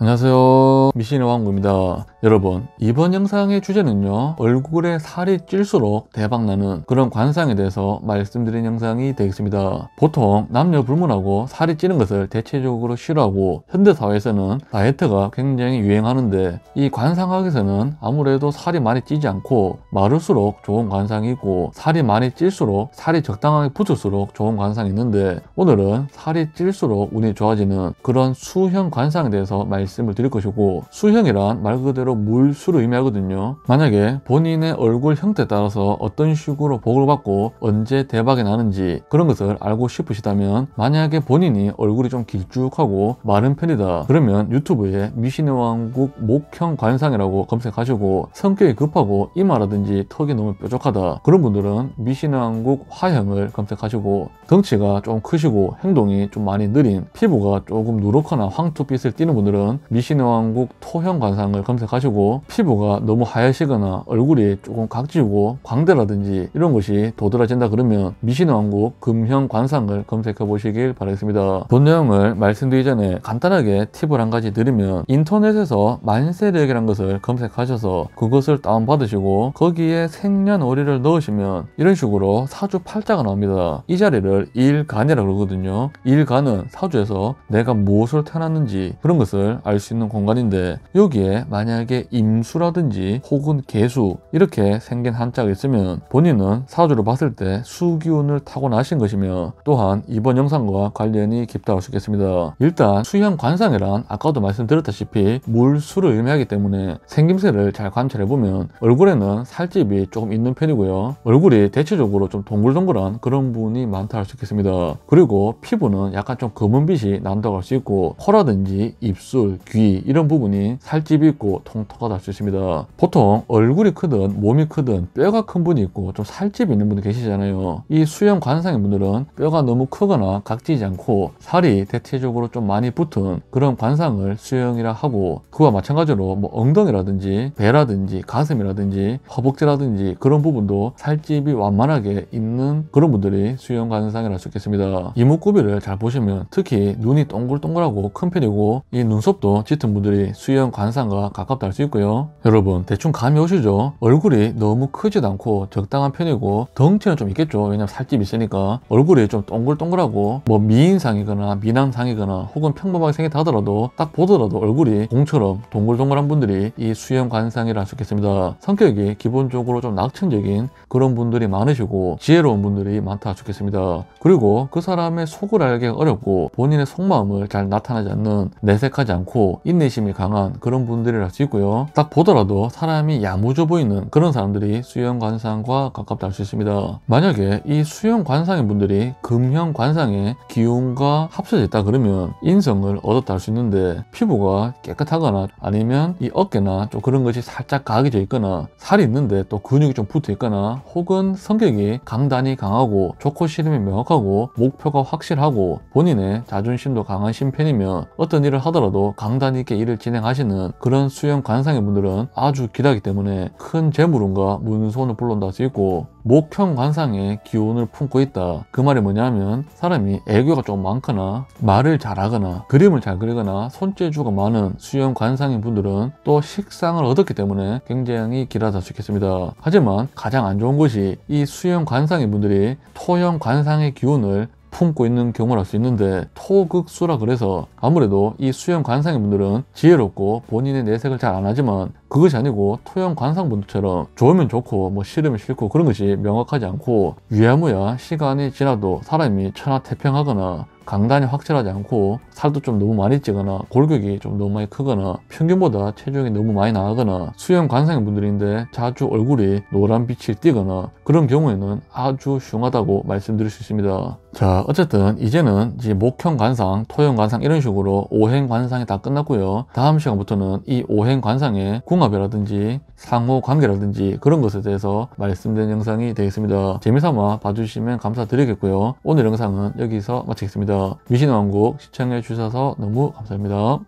안녕하세요. 미신의 왕구입니다. 여러분 이번 영상의 주제는요 얼굴에 살이 찔수록 대박나는 그런 관상에 대해서 말씀드린 영상이 되겠습니다. 보통 남녀 불문하고 살이 찌는 것을 대체적으로 싫어하고 현대사회에서는 다이어트가 굉장히 유행하는데 이 관상학에서는 아무래도 살이 많이 찌지 않고 마를수록 좋은 관상이 있고 살이 많이 찔수록 살이 적당하게 붙을수록 좋은 관상이 있는데 오늘은 살이 찔수록 운이 좋아지는 그런 수형 관상에 대해서 말씀을 드릴 것이고 수형이란 말 그대로 물수를 의미하거든요. 만약에 본인의 얼굴 형태에 따라서 어떤 식으로 복을 받고 언제 대박이 나는지 그런 것을 알고 싶으시다면 만약에 본인이 얼굴이 좀 길쭉하고 마른 편이다 그러면 유튜브에 미신의 왕국 목형 관상이라고 검색하시고 성격이 급하고 이마라든지 턱이 너무 뾰족하다 그런 분들은 미신의 왕국 화형을 검색하시고 덩치가 좀 크시고 행동이 좀 많이 느린 피부가 조금 누렇거나 황토빛을 띠는 분들은 미신의 왕국 꼭 토형 관상을 검색하시고 피부가 너무 하얘시거나 얼굴이 조금 각지고 광대라든지 이런 것이 도드라진다 그러면 미신왕국 금형 관상을 검색해 보시길 바라겠습니다. 본 내용을 말씀드리기 전에 간단하게 팁을 한 가지 드리면 인터넷에서 만세력이란 것을 검색하셔서 그것을 다운받으시고 거기에 생년월일을 넣으시면 이런 식으로 사주 팔자가 나옵니다. 이 자리를 일간이라고 그러거든요. 일간은 사주에서 내가 무엇을 태어났는지 그런 것을 알 수 있는 공간인데 있는데 여기에 만약에 임수라든지 혹은 개수 이렇게 생긴 한자가 있으면 본인은 사주로 봤을 때 수기운을 타고나신 것이며 또한 이번 영상과 관련이 깊다고 할 수 있겠습니다. 일단 수형 관상이란 아까도 말씀드렸다시피 물수를 의미하기 때문에 생김새를 잘 관찰해보면 얼굴에는 살집이 조금 있는 편이고요. 얼굴이 대체적으로 좀 동글동글한 그런 부분이 많다 할수 있겠습니다. 그리고 피부는 약간 좀 검은빛이 난다고 할 수 있고 코라든지 입술, 귀 이런 부분 분이 살집이 있고 통통하다 할 수 있습니다. 보통 얼굴이 크든 몸이 크든 뼈가 큰 분이 있고 좀 살집이 있는 분들 계시잖아요. 이 수염 관상의 분들은 뼈가 너무 크거나 각지지 않고 살이 대체적으로 좀 많이 붙은 그런 관상을 수영이라 하고 그와 마찬가지로 뭐 엉덩이라든지 배라든지 가슴이라든지 허벅지라든지 그런 부분도 살집이 완만하게 있는 그런 분들이 수영 관상이라 할 수 있겠습니다. 이목구비를 잘 보시면 특히 눈이 동글동글하고 큰 편이고 이 눈썹도 짙은 분들이 수영 관상과 가깝다 할 수 있고요. 여러분 대충 감이 오시죠? 얼굴이 너무 크지도 않고 적당한 편이고 덩치는 좀 있겠죠. 왜냐면 살집이 있으니까 얼굴이 좀 동글동글하고 뭐 미인상이거나 미남상이거나 혹은 평범하게 생겼다 하더라도 딱 보더라도 얼굴이 공처럼 동글동글한 분들이 이 수영 관상이라 할 수 있겠습니다. 성격이 기본적으로 좀 낙천적인 그런 분들이 많으시고 지혜로운 분들이 많다 좋겠습니다. 그리고 그 사람의 속을 알기가 어렵고 본인의 속마음을 잘나타나지 않는 내색하지 않고 인내심이 강 강한 그런 분들이라 할수 있고요. 딱 보더라도 사람이 야무져 보이는 그런 사람들이 수영관상과 가깝다 할 수 있습니다. 만약에 이 수영관상의 분들이 금형관상의 기운과 합쳐져 있다 그러면 인성을 얻었다 할 수 있는데 피부가 깨끗하거나 아니면 이 어깨나 좀 그런 것이 살짝 가게져 있거나 살이 있는데 또 근육이 좀 붙어 있거나 혹은 성격이 강단이 강하고 좋고 싫음이 명확하고 목표가 확실하고 본인의 자존심도 강한 심편이며 어떤 일을 하더라도 강단 있게 일을 진행 실행하시는 그런 수영 관상의 분들은 아주 길하기 때문에 큰 재물운과 문손을 불러다 온 할수 있고 목형 관상의 기운을 품고 있다. 그 말이 뭐냐면 사람이 애교가 좀 많거나 말을 잘하거나 그림을 잘 그리거나 손재주가 많은 수영 관상인 분들은 또 식상을 얻었기 때문에 굉장히 길하다 수 있겠습니다. 하지만 가장 안 좋은 것이 이 수영 관상인 분들이 토형 관상의 기운을 품고 있는 경우를 알 수 있는데 토극수라 그래서 아무래도 이 수염 관상인 분들은 지혜롭고 본인의 내색을 잘 안 하지만 그것이 아니고 토형 관상분들처럼 좋으면 좋고 뭐 싫으면 싫고 그런 것이 명확하지 않고 위야무야 시간이 지나도 사람이 천하태평하거나 강단이 확실하지 않고 살도 좀 너무 많이 찌거나 골격이 좀 너무 많이 크거나 평균보다 체중이 너무 많이 나가거나 수염 관상인 분들인데 자주 얼굴이 노란 빛이 띄거나 그런 경우에는 아주 흉하다고 말씀드릴 수 있습니다. 자 어쨌든 이제는 이제 목형관상, 토형관상 이런 식으로 오행관상이 다 끝났고요. 다음 시간부터는 이 오행관상의 궁합이라든지 상호관계라든지 그런 것에 대해서 말씀드린 영상이 되겠습니다. 재미삼아 봐주시면 감사드리겠고요. 오늘 영상은 여기서 마치겠습니다. 미신왕국 시청해주셔서 너무 감사합니다.